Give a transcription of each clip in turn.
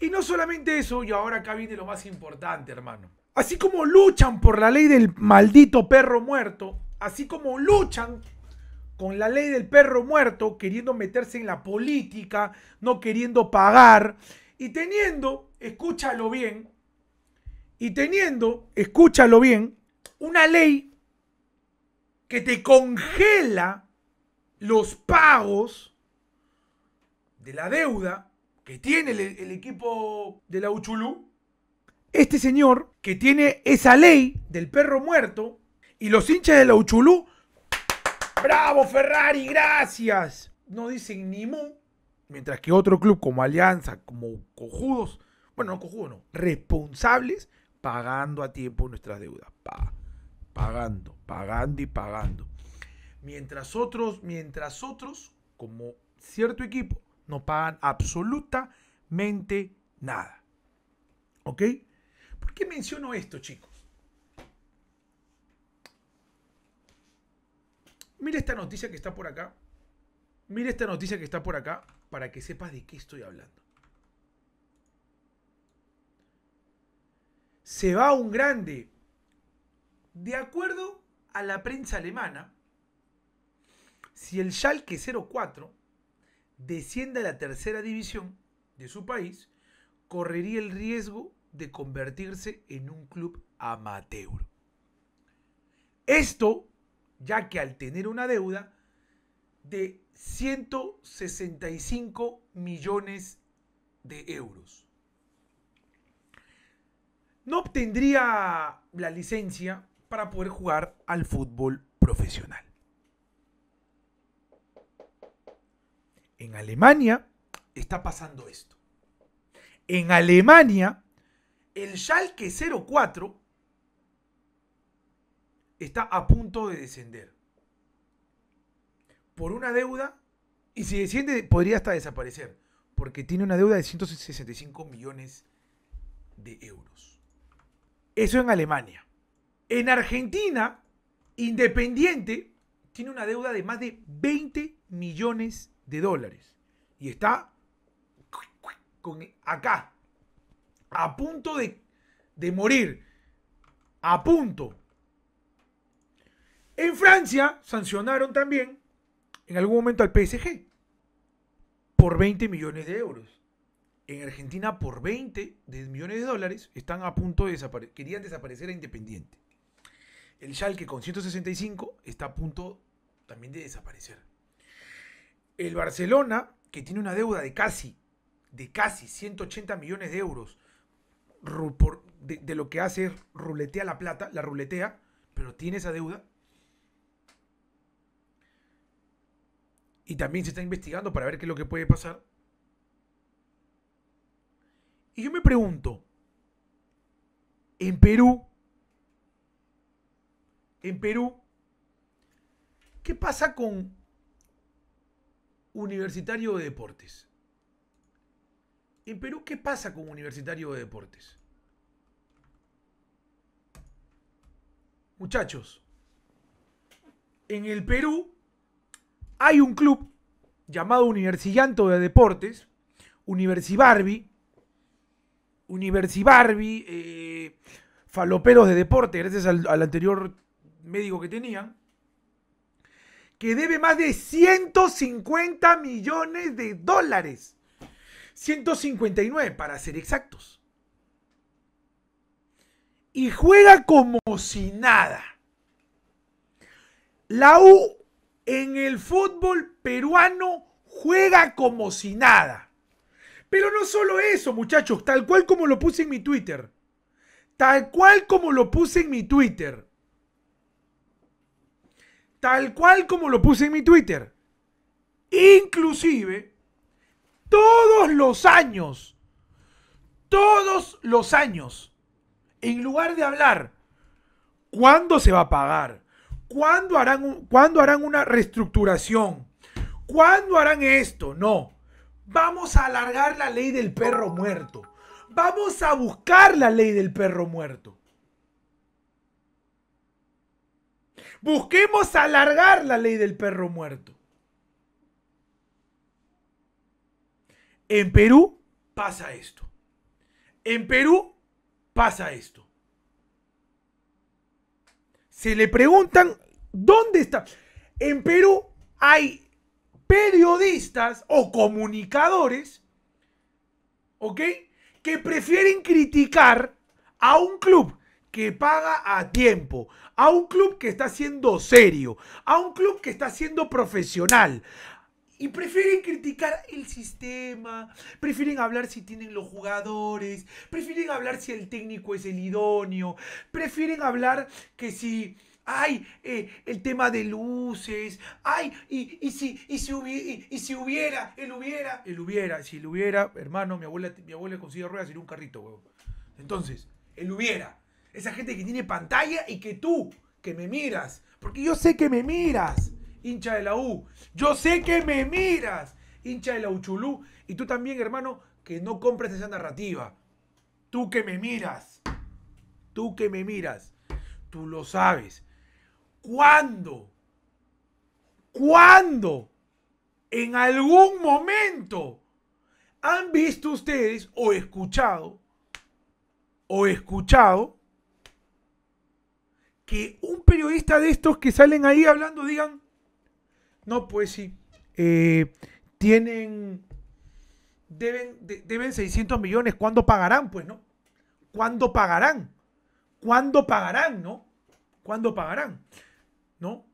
Y no solamente eso, y ahora acá viene lo más importante, hermano. Así como luchan por la ley del maldito perro muerto, así como luchan con la ley del perro muerto, queriendo meterse en la política, no queriendo pagar, y teniendo, escúchalo bien, y teniendo, escúchalo bien, una ley que te congela los pagos de la deuda que tiene el, equipo de la Uchulú, este señor que tiene esa ley del perro muerto y los hinchas de la Uchulú, bravo Ferrari, gracias, no dicen ni mu, mientras que otro club como Alianza, como Cojudos, bueno, no Cojudos, no, responsables, pagando a tiempo nuestras deudas, pagando, pagando y pagando. Mientras otros, mientras otros, como cierto equipo, no pagan absolutamente nada. ¿Ok? ¿Por qué menciono esto, chicos? Mira esta noticia que está por acá. Mira esta noticia que está por acá para que sepas de qué estoy hablando. Se va un grande. De acuerdo a la prensa alemana, si el Schalke 04 descienda a la tercera división de su país, correría el riesgo de convertirse en un club amateur. Esto, ya que al tener una deuda de 165 millones de euros, no obtendría la licencia para poder jugar al fútbol profesional. En Alemania está pasando esto. En Alemania, el Schalke 04 está a punto de descender. Por una deuda, y si desciende podría hasta desaparecer, porque tiene una deuda de 165 millones de euros. Eso en Alemania. En Argentina, Independiente tiene una deuda de más de 20 millones de dólares. Y está acá, a punto de, morir, a punto. En Francia sancionaron también en algún momento al PSG por 20 millones de euros en Argentina por 20 de millones de dólares están a punto de desaparecer, querían desaparecer a Independiente. El Schalke con 165 está a punto también de desaparecer. El Barcelona, que tiene una deuda de casi, de casi 180 millones de euros, de, lo que hace es ruletea la plata, la ruletea, pero tiene esa deuda. Y también se está investigando para ver qué es lo que puede pasar. Y yo me pregunto, en Perú, en Perú, ¿qué pasa con Universitario de Deportes. En Perú, ¿qué pasa con Universitario de Deportes? Muchachos, en el Perú hay un club llamado Universillanto de Deportes, Universibarbi, Universibarbi, eh, Faloperos de Deporte, gracias al, al anterior médico que tenían que debe más de 150 millones de dólares. 159 para ser exactos. Y juega como si nada. La U en el fútbol peruano juega como si nada. Pero no solo eso, muchachos, tal cual como lo puse en mi Twitter. Tal cual como lo puse en mi Twitter tal cual como lo puse en mi Twitter. Inclusive, todos los años, todos los años, en lugar de hablar, ¿cuándo se va a pagar? ¿Cuándo harán, harán una reestructuración? ¿Cuándo harán esto? No. Vamos a alargar la ley del perro muerto. Vamos a buscar la ley del perro muerto. Busquemos alargar la ley del perro muerto. En Perú pasa esto. En Perú pasa esto. Se le preguntan, ¿dónde está? En Perú hay periodistas o comunicadores, ¿ok? Que prefieren criticar a un club que paga a tiempo, a un club que está siendo serio, a un club que está siendo profesional. Y prefieren criticar el sistema, prefieren hablar si tienen los jugadores, prefieren hablar si el técnico es el idóneo, prefieren hablar que si hay eh, el tema de luces, ay, y, y si, y, si hubiera, y, hubiera, él hubiera, él hubiera, si él hubiera, hermano, mi abuela, mi abuela consigue ruedas y un carrito, Entonces, él hubiera. Esa gente que tiene pantalla y que tú, que me miras. Porque yo sé que me miras, hincha de la U. Yo sé que me miras, hincha de la Uchulú. Y tú también, hermano, que no compres esa narrativa. Tú que me miras. Tú que me miras. Tú lo sabes. ¿Cuándo? ¿Cuándo? En algún momento han visto ustedes o escuchado o escuchado que un periodista de estos que salen ahí hablando digan, no, pues sí, eh, tienen, deben, deben 600 millones, ¿cuándo pagarán? Pues no, ¿cuándo pagarán? ¿Cuándo pagarán? ¿No? ¿Cuándo pagarán? ¿No?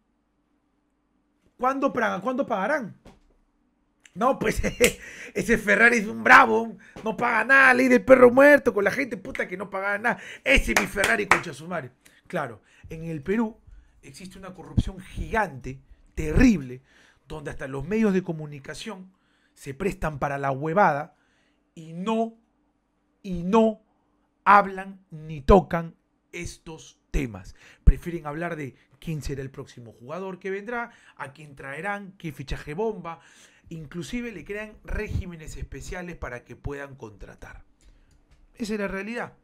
¿Cuándo, pagarán? ¿Cuándo pagarán? No, pues ese Ferrari es un bravo, no paga nada, ley del perro muerto con la gente puta que no paga nada. Ese mi Ferrari, concha su Claro, en el Perú existe una corrupción gigante, terrible, donde hasta los medios de comunicación se prestan para la huevada y no, y no hablan ni tocan estos temas. Prefieren hablar de quién será el próximo jugador que vendrá, a quién traerán, qué fichaje bomba. Inclusive le crean regímenes especiales para que puedan contratar. Esa es la realidad.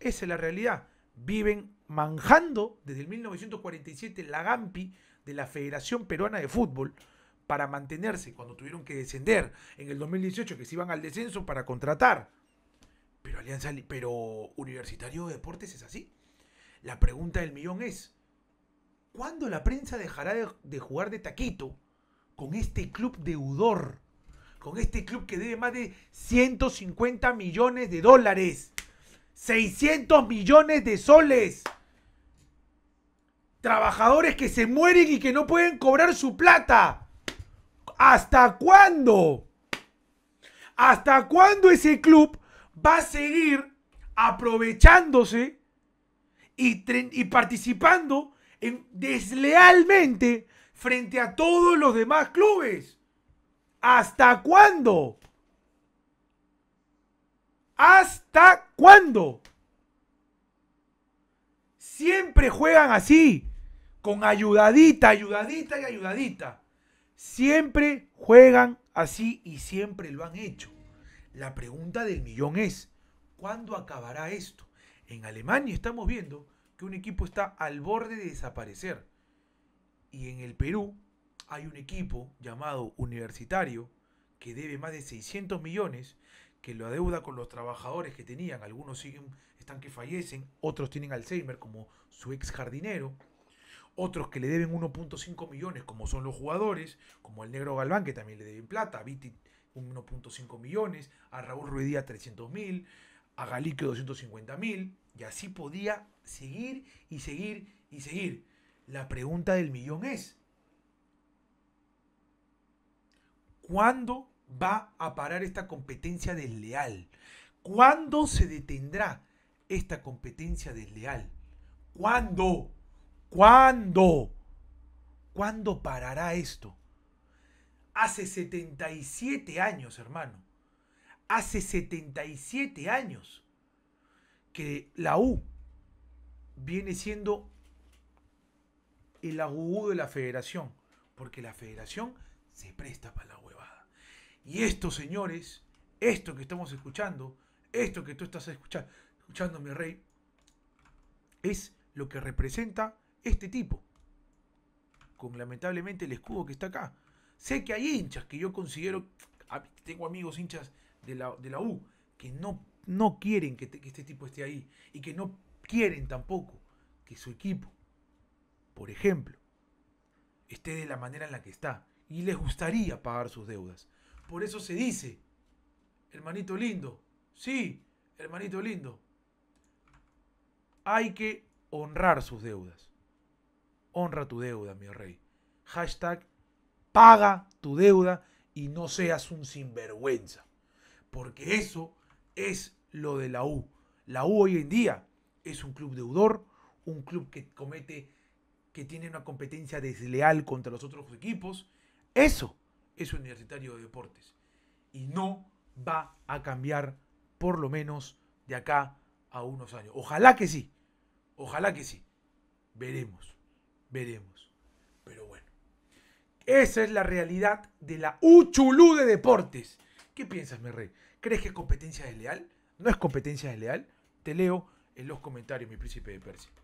Esa es la realidad. Viven manjando desde el 1947 la GAMPI de la Federación Peruana de Fútbol para mantenerse cuando tuvieron que descender en el 2018 que se iban al descenso para contratar. Pero Alianza pero Universitario de Deportes es así. La pregunta del millón es, ¿cuándo la prensa dejará de, de jugar de taquito con este club deudor? Con este club que debe más de 150 millones de dólares. 600 millones de soles. Trabajadores que se mueren y que no pueden cobrar su plata. ¿Hasta cuándo? ¿Hasta cuándo ese club va a seguir aprovechándose y, y participando deslealmente frente a todos los demás clubes? ¿Hasta cuándo? ¿Hasta cuándo? Siempre juegan así con ayudadita, ayudadita y ayudadita. Siempre juegan así y siempre lo han hecho. La pregunta del millón es, ¿cuándo acabará esto? En Alemania estamos viendo que un equipo está al borde de desaparecer. Y en el Perú hay un equipo llamado Universitario que debe más de 600 millones, que lo adeuda con los trabajadores que tenían. Algunos siguen, están que fallecen, otros tienen Alzheimer como su ex jardinero otros que le deben 1.5 millones, como son los jugadores, como el Negro Galván, que también le deben plata, a Viti 1.5 millones, a Raúl Ruedía 300 mil, a Galique 250 mil, y así podía seguir y seguir y seguir. La pregunta del millón es, ¿cuándo va a parar esta competencia desleal? ¿Cuándo se detendrá esta competencia desleal? ¿Cuándo? ¿Cuándo? ¿Cuándo parará esto? Hace 77 años, hermano. Hace 77 años que la U viene siendo el agudo de la federación, porque la federación se presta para la huevada. Y esto, señores, esto que estamos escuchando, esto que tú estás escuchando, escuchando mi rey, es lo que representa este tipo. Con lamentablemente el escudo que está acá. Sé que hay hinchas que yo considero, tengo amigos hinchas de la, de la U, que no, no quieren que, que este tipo esté ahí y que no quieren tampoco que su equipo, por ejemplo, esté de la manera en la que está y les gustaría pagar sus deudas. Por eso se dice, hermanito lindo, sí, hermanito lindo, hay que honrar sus deudas honra tu deuda, mi rey. Hashtag paga tu deuda y no seas un sinvergüenza. Porque eso es lo de la U. La U hoy en día es un club deudor, un club que comete, que tiene una competencia desleal contra los otros equipos. Eso es Universitario de Deportes. Y no va a cambiar, por lo menos de acá a unos años. Ojalá que sí. Ojalá que sí. Veremos. Veremos. Pero bueno. Esa es la realidad de la Uchulú de deportes. ¿Qué piensas, mi rey? ¿Crees que es competencia desleal? ¿No es competencia desleal? Te leo en los comentarios, mi príncipe de Persia.